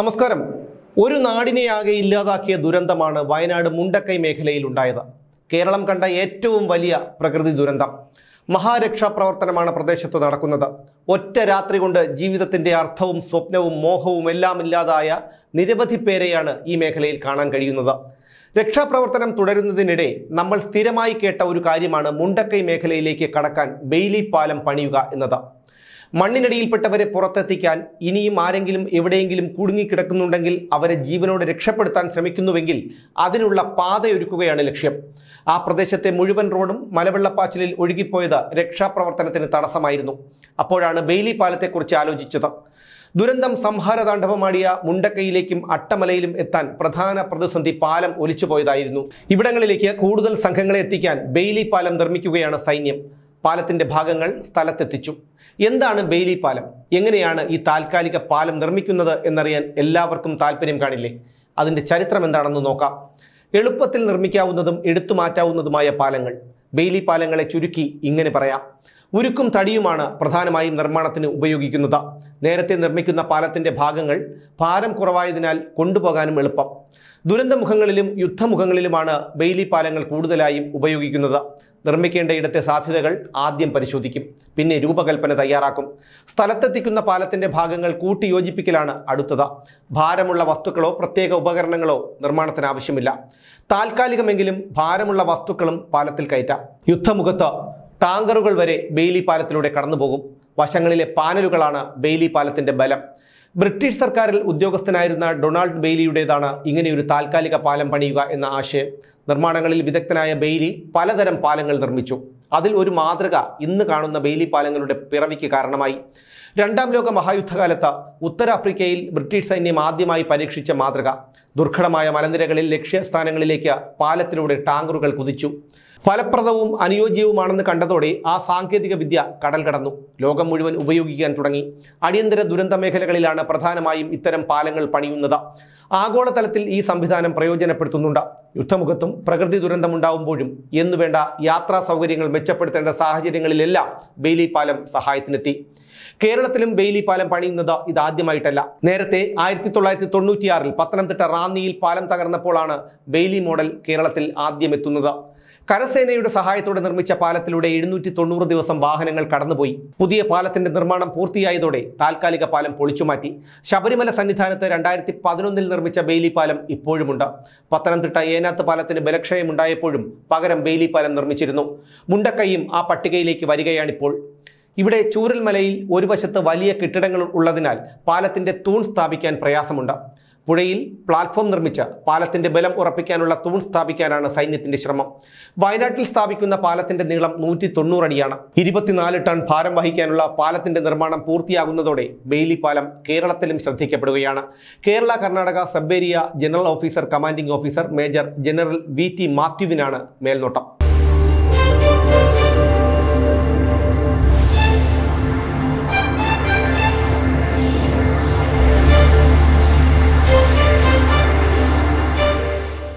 നമസ്കാരം ഒരു നാടിനെയാകെ ഇല്ലാതാക്കിയ ദുരന്തമാണ് വയനാട് മുണ്ടക്കൈ മേഖലയിൽ ഉണ്ടായത് കേരളം കണ്ട ഏറ്റവും വലിയ പ്രകൃതി ദുരന്തം മഹാരക്ഷാ പ്രവർത്തനമാണ് പ്രദേശത്ത് നടക്കുന്നത് ഒറ്റ രാത്രി കൊണ്ട് ജീവിതത്തിന്റെ അർത്ഥവും സ്വപ്നവും മോഹവും എല്ലാം ഇല്ലാതായ നിരവധി പേരെയാണ് ഈ മേഖലയിൽ കാണാൻ കഴിയുന്നത് രക്ഷാപ്രവർത്തനം തുടരുന്നതിനിടെ നമ്മൾ സ്ഥിരമായി കേട്ട ഒരു കാര്യമാണ് മുണ്ടക്കൈ മേഖലയിലേക്ക് കടക്കാൻ ബെയിലി പാലം പണിയുക എന്നത് മണ്ണിനടിയിൽപ്പെട്ടവരെ പുറത്തെത്തിക്കാൻ ഇനിയും ആരെങ്കിലും എവിടെയെങ്കിലും കുടുങ്ങിക്കിടക്കുന്നുണ്ടെങ്കിൽ അവരെ ജീവനോട് രക്ഷപ്പെടുത്താൻ ശ്രമിക്കുന്നുവെങ്കിൽ അതിനുള്ള പാതയൊരുക്കുകയാണ് ലക്ഷ്യം ആ പ്രദേശത്തെ മുഴുവൻ റോഡും മലവെള്ളപ്പാച്ചിലിൽ ഒഴുകിപ്പോയത് രക്ഷാപ്രവർത്തനത്തിന് തടസ്സമായിരുന്നു അപ്പോഴാണ് ബെയിലി പാലത്തെക്കുറിച്ച് ആലോചിച്ചത് ദുരന്തം സംഹാരതാണ്ഡവമാടിയ മുണ്ടക്കയിലേക്കും അട്ടമലയിലും എത്താൻ പ്രധാന പ്രതിസന്ധി പാലം ഒലിച്ചുപോയതായിരുന്നു ഇവിടങ്ങളിലേക്ക് കൂടുതൽ സംഘങ്ങളെ എത്തിക്കാൻ ബെയിലി പാലം നിർമ്മിക്കുകയാണ് സൈന്യം പാലത്തിന്റെ ഭാഗങ്ങൾ സ്ഥലത്തെത്തിച്ചു എന്താണ് ബെയിലി പാലം എങ്ങനെയാണ് ഈ താൽക്കാലിക പാലം നിർമ്മിക്കുന്നത് എന്നറിയാൻ എല്ലാവർക്കും താല്പര്യം കാണില്ലേ അതിന്റെ ചരിത്രം എന്താണെന്ന് നോക്കാം എളുപ്പത്തിൽ നിർമ്മിക്കാവുന്നതും എടുത്തു മാറ്റാവുന്നതുമായ പാലങ്ങൾ ബെയിലി പാലങ്ങളെ ചുരുക്കി ഇങ്ങനെ പറയാം ഉരുക്കും തടിയുമാണ് പ്രധാനമായും നിർമ്മാണത്തിന് ഉപയോഗിക്കുന്നത് നേരത്തെ നിർമ്മിക്കുന്ന പാലത്തിന്റെ ഭാഗങ്ങൾ ഭാരം കുറവായതിനാൽ കൊണ്ടുപോകാനും എളുപ്പം ദുരന്തമുഖങ്ങളിലും യുദ്ധമുഖങ്ങളിലുമാണ് ബെയിലി പാലങ്ങൾ കൂടുതലായും ഉപയോഗിക്കുന്നത് ഇടത്തെ സാധ്യതകൾ ആദ്യം പരിശോധിക്കും പിന്നെ രൂപകൽപ്പന തയ്യാറാക്കും സ്ഥലത്തെത്തിക്കുന്ന പാലത്തിന്റെ ഭാഗങ്ങൾ കൂട്ടിയോജിപ്പിക്കലാണ് അടുത്തത് ഭാരമുള്ള വസ്തുക്കളോ പ്രത്യേക ഉപകരണങ്ങളോ നിർമ്മാണത്തിന് ആവശ്യമില്ല താൽക്കാലികമെങ്കിലും ഭാരമുള്ള വസ്തുക്കളും പാലത്തിൽ കയറ്റാം യുദ്ധമുഖത്ത് ടാങ്കറുകൾ വരെ ബെയിലി പാലത്തിലൂടെ കടന്നുപോകും വശങ്ങളിലെ പാനലുകളാണ് ബെയിലി പാലത്തിന്റെ ബലം ബ്രിട്ടീഷ് സർക്കാരിൽ ഉദ്യോഗസ്ഥനായിരുന്ന ഡൊണാൾഡ് ബെയിലിയുടേതാണ് ഇങ്ങനെയൊരു താൽക്കാലിക പാലം പണിയുക എന്ന ആശയം നിർമ്മാണങ്ങളിൽ വിദഗ്ധനായ ബെയ്ലി പലതരം പാലങ്ങൾ നിർമ്മിച്ചു അതിൽ ഒരു മാതൃക ഇന്ന് കാണുന്ന ബെയ്ലി പാലങ്ങളുടെ പിറവിക്ക് കാരണമായി രണ്ടാം ലോക മഹായുദ്ധകാലത്ത് ഉത്തരാഫ്രിക്കയിൽ ബ്രിട്ടീഷ് സൈന്യം ആദ്യമായി പരീക്ഷിച്ച മാതൃക ദുർഘടമായ മലനിരകളിൽ ലക്ഷ്യസ്ഥാനങ്ങളിലേക്ക് പാലത്തിലൂടെ ടാങ്കറുകൾ കുതിച്ചു ഫലപ്രദവും അനുയോജ്യവുമാണെന്ന് കണ്ടതോടെ ആ സാങ്കേതിക വിദ്യ കടൽ കടന്നു ലോകം മുഴുവൻ ഉപയോഗിക്കാൻ തുടങ്ങി അടിയന്തര ദുരന്ത മേഖലകളിലാണ് പ്രധാനമായും ഇത്തരം പാലങ്ങൾ പണിയുന്നത് ആഗോളതലത്തിൽ ഈ സംവിധാനം പ്രയോജനപ്പെടുത്തുന്നുണ്ട് യുദ്ധമുഖത്തും പ്രകൃതി ദുരന്തമുണ്ടാവുമ്പോഴും എന്നുവേണ്ട യാത്രാ സൗകര്യങ്ങൾ മെച്ചപ്പെടുത്തേണ്ട സാഹചര്യങ്ങളിലെല്ലാം ബെയിലി പാലം സഹായത്തിനെത്തി കേരളത്തിലും ബെയിലി പാലം പണിയുന്നത് ഇതാദ്യമായിട്ടല്ല നേരത്തെ ആയിരത്തി തൊള്ളായിരത്തി തൊണ്ണൂറ്റിയാറിൽ പത്തനംതിട്ട റാന്നിയിൽ പാലം തകർന്നപ്പോഴാണ് ബെയിലി മോഡൽ കേരളത്തിൽ ആദ്യം എത്തുന്നത് കരസേനയുടെ സഹായത്തോടെ നിർമ്മിച്ച പാലത്തിലൂടെ എഴുന്നൂറ്റി തൊണ്ണൂറ് ദിവസം വാഹനങ്ങൾ കടന്നുപോയി പുതിയ പാലത്തിന്റെ നിർമ്മാണം പൂർത്തിയായതോടെ താൽക്കാലിക പാലം പൊളിച്ചുമാറ്റി ശബരിമല സന്നിധാനത്ത് രണ്ടായിരത്തി പതിനൊന്നിൽ നിർമ്മിച്ച ബെയിലി പാലം ഇപ്പോഴുമുണ്ട് പത്തനംതിട്ട ഏനാത്ത് പാലത്തിന് ബലക്ഷയമുണ്ടായപ്പോഴും പകരം ബെയിലി പാലം നിർമ്മിച്ചിരുന്നു മുണ്ടക്കൈയും ആ പട്ടികയിലേക്ക് വരികയാണിപ്പോൾ ഇവിടെ ചൂരൽമലയിൽ ഒരു വശത്ത് വലിയ കെട്ടിടങ്ങൾ ഉള്ളതിനാൽ പാലത്തിന്റെ തൂൺ സ്ഥാപിക്കാൻ പ്രയാസമുണ്ട് പുഴയിൽ പ്ലാറ്റ്ഫോം നിർമ്മിച്ച് പാലത്തിന്റെ ബലം ഉറപ്പിക്കാനുള്ള തൂൺ സ്ഥാപിക്കാനാണ് സൈന്യത്തിന്റെ ശ്രമം വയനാട്ടിൽ സ്ഥാപിക്കുന്ന പാലത്തിന്റെ നീളം നൂറ്റി തൊണ്ണൂറ് അടിയാണ് ഇരുപത്തിനാല് ടൺ ഭാരം വഹിക്കാനുള്ള പാലത്തിന്റെ നിർമ്മാണം പൂർത്തിയാകുന്നതോടെ ബെയിലി പാലം കേരളത്തിലും ശ്രദ്ധിക്കപ്പെടുകയാണ് Kerala Karnataka sub area general officer commanding officer major general V T മാത്യുവിനാണ് മേൽനോട്ടം